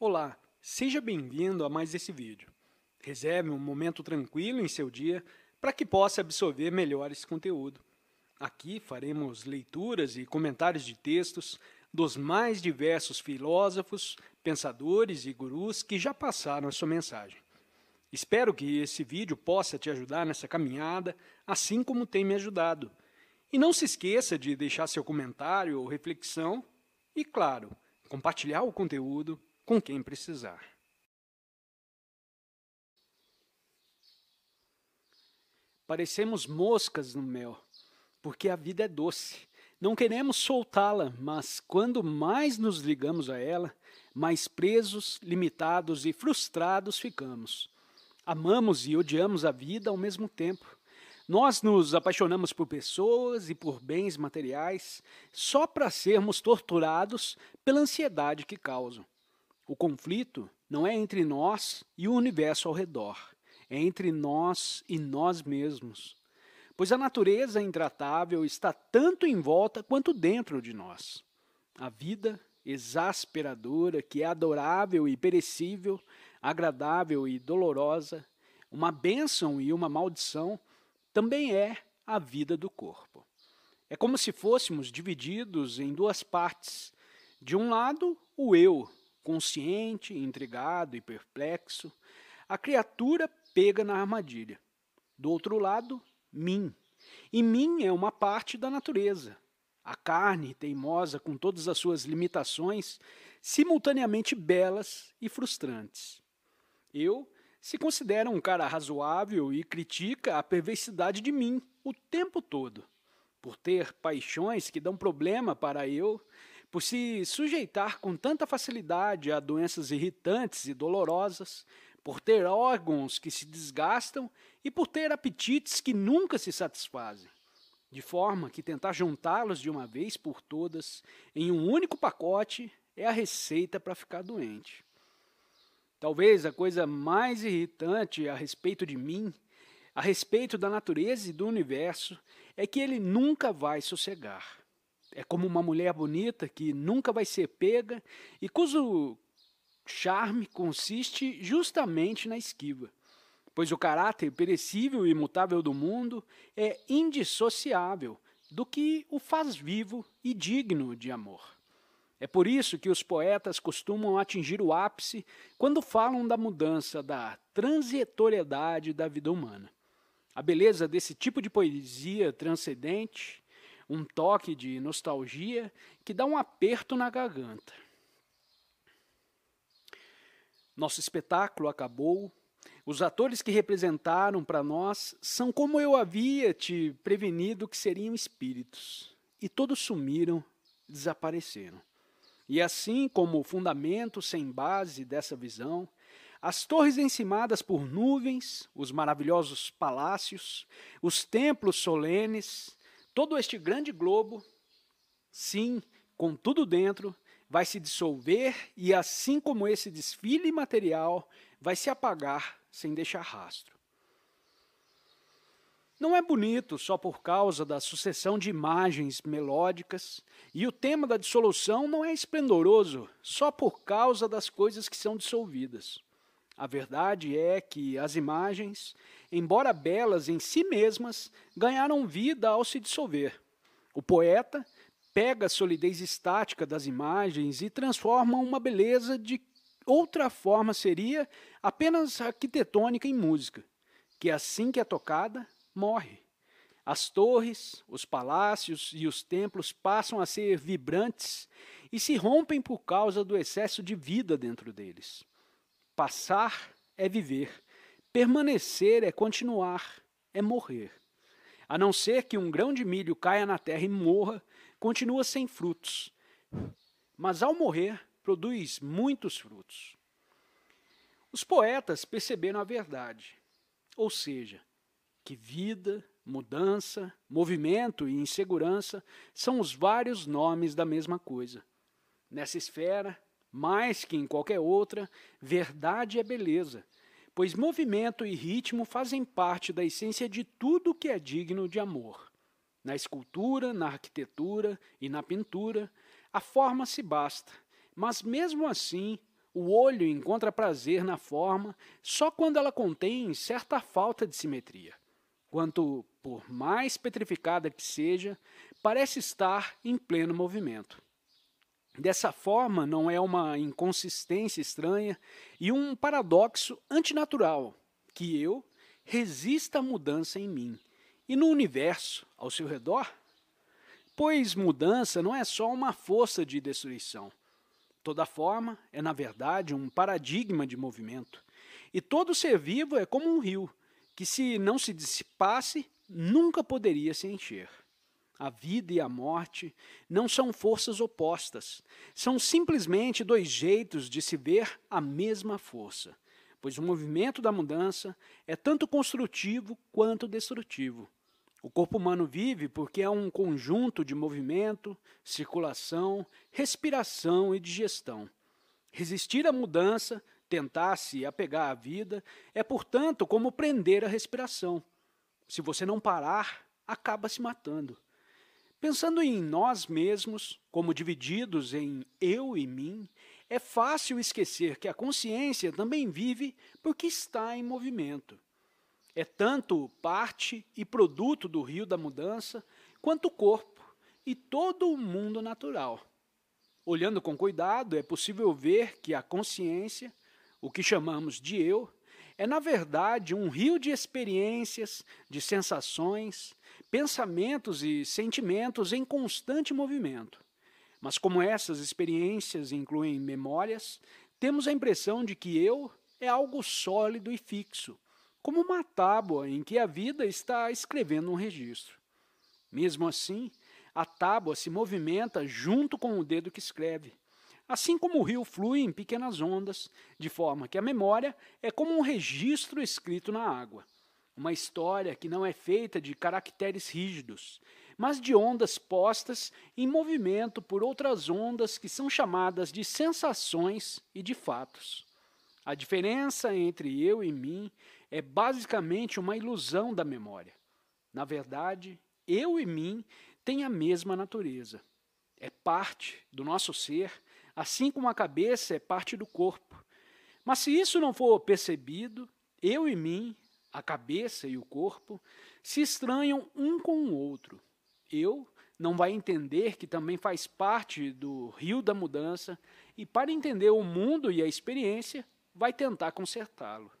Olá, seja bem-vindo a mais esse vídeo. Reserve um momento tranquilo em seu dia para que possa absorver melhor esse conteúdo. Aqui faremos leituras e comentários de textos dos mais diversos filósofos, pensadores e gurus que já passaram a sua mensagem. Espero que esse vídeo possa te ajudar nessa caminhada, assim como tem me ajudado. E não se esqueça de deixar seu comentário ou reflexão e, claro, compartilhar o conteúdo com quem precisar. Parecemos moscas no mel, porque a vida é doce. Não queremos soltá-la, mas quando mais nos ligamos a ela, mais presos, limitados e frustrados ficamos. Amamos e odiamos a vida ao mesmo tempo. Nós nos apaixonamos por pessoas e por bens materiais só para sermos torturados pela ansiedade que causam. O conflito não é entre nós e o universo ao redor, é entre nós e nós mesmos. Pois a natureza intratável está tanto em volta quanto dentro de nós. A vida exasperadora, que é adorável e perecível, agradável e dolorosa, uma bênção e uma maldição, também é a vida do corpo. É como se fôssemos divididos em duas partes. De um lado, o eu, Consciente, intrigado e perplexo, a criatura pega na armadilha. Do outro lado, mim. E mim é uma parte da natureza. A carne, teimosa com todas as suas limitações, simultaneamente belas e frustrantes. Eu se considera um cara razoável e critica a perversidade de mim o tempo todo, por ter paixões que dão problema para eu por se sujeitar com tanta facilidade a doenças irritantes e dolorosas, por ter órgãos que se desgastam e por ter apetites que nunca se satisfazem, de forma que tentar juntá-los de uma vez por todas em um único pacote é a receita para ficar doente. Talvez a coisa mais irritante a respeito de mim, a respeito da natureza e do universo, é que ele nunca vai sossegar. É como uma mulher bonita que nunca vai ser pega e cujo charme consiste justamente na esquiva, pois o caráter perecível e mutável do mundo é indissociável do que o faz vivo e digno de amor. É por isso que os poetas costumam atingir o ápice quando falam da mudança da transitoriedade da vida humana. A beleza desse tipo de poesia transcendente um toque de nostalgia que dá um aperto na garganta. Nosso espetáculo acabou. Os atores que representaram para nós são como eu havia te prevenido que seriam espíritos. E todos sumiram, desapareceram. E assim como o fundamento sem base dessa visão, as torres encimadas por nuvens, os maravilhosos palácios, os templos solenes, Todo este grande globo, sim, com tudo dentro, vai se dissolver e, assim como esse desfile material, vai se apagar sem deixar rastro. Não é bonito só por causa da sucessão de imagens melódicas, e o tema da dissolução não é esplendoroso só por causa das coisas que são dissolvidas. A verdade é que as imagens, embora belas em si mesmas, ganharam vida ao se dissolver. O poeta pega a solidez estática das imagens e transforma uma beleza de outra forma seria apenas arquitetônica em música, que assim que é tocada, morre. As torres, os palácios e os templos passam a ser vibrantes e se rompem por causa do excesso de vida dentro deles. Passar é viver. Permanecer é continuar, é morrer. A não ser que um grão de milho caia na terra e morra, continua sem frutos. Mas ao morrer, produz muitos frutos. Os poetas perceberam a verdade, ou seja, que vida, mudança, movimento e insegurança são os vários nomes da mesma coisa. Nessa esfera, mais que em qualquer outra, verdade é beleza, pois movimento e ritmo fazem parte da essência de tudo que é digno de amor. Na escultura, na arquitetura e na pintura, a forma se basta, mas mesmo assim, o olho encontra prazer na forma só quando ela contém certa falta de simetria. Quanto por mais petrificada que seja, parece estar em pleno movimento. Dessa forma, não é uma inconsistência estranha e um paradoxo antinatural que eu resista à mudança em mim e no universo ao seu redor? Pois mudança não é só uma força de destruição. Toda forma é, na verdade, um paradigma de movimento. E todo ser vivo é como um rio, que se não se dissipasse, nunca poderia se encher. A vida e a morte não são forças opostas, são simplesmente dois jeitos de se ver a mesma força, pois o movimento da mudança é tanto construtivo quanto destrutivo. O corpo humano vive porque é um conjunto de movimento, circulação, respiração e digestão. Resistir à mudança, tentar se apegar à vida, é, portanto, como prender a respiração. Se você não parar, acaba se matando. Pensando em nós mesmos, como divididos em eu e mim, é fácil esquecer que a consciência também vive porque está em movimento. É tanto parte e produto do rio da mudança, quanto o corpo e todo o mundo natural. Olhando com cuidado, é possível ver que a consciência, o que chamamos de eu, é na verdade um rio de experiências, de sensações, pensamentos e sentimentos em constante movimento. Mas como essas experiências incluem memórias, temos a impressão de que eu é algo sólido e fixo, como uma tábua em que a vida está escrevendo um registro. Mesmo assim, a tábua se movimenta junto com o dedo que escreve, assim como o rio flui em pequenas ondas, de forma que a memória é como um registro escrito na água uma história que não é feita de caracteres rígidos, mas de ondas postas em movimento por outras ondas que são chamadas de sensações e de fatos. A diferença entre eu e mim é basicamente uma ilusão da memória. Na verdade, eu e mim têm a mesma natureza. É parte do nosso ser, assim como a cabeça é parte do corpo. Mas se isso não for percebido, eu e mim a cabeça e o corpo, se estranham um com o outro. Eu não vai entender que também faz parte do rio da mudança e, para entender o mundo e a experiência, vai tentar consertá-lo.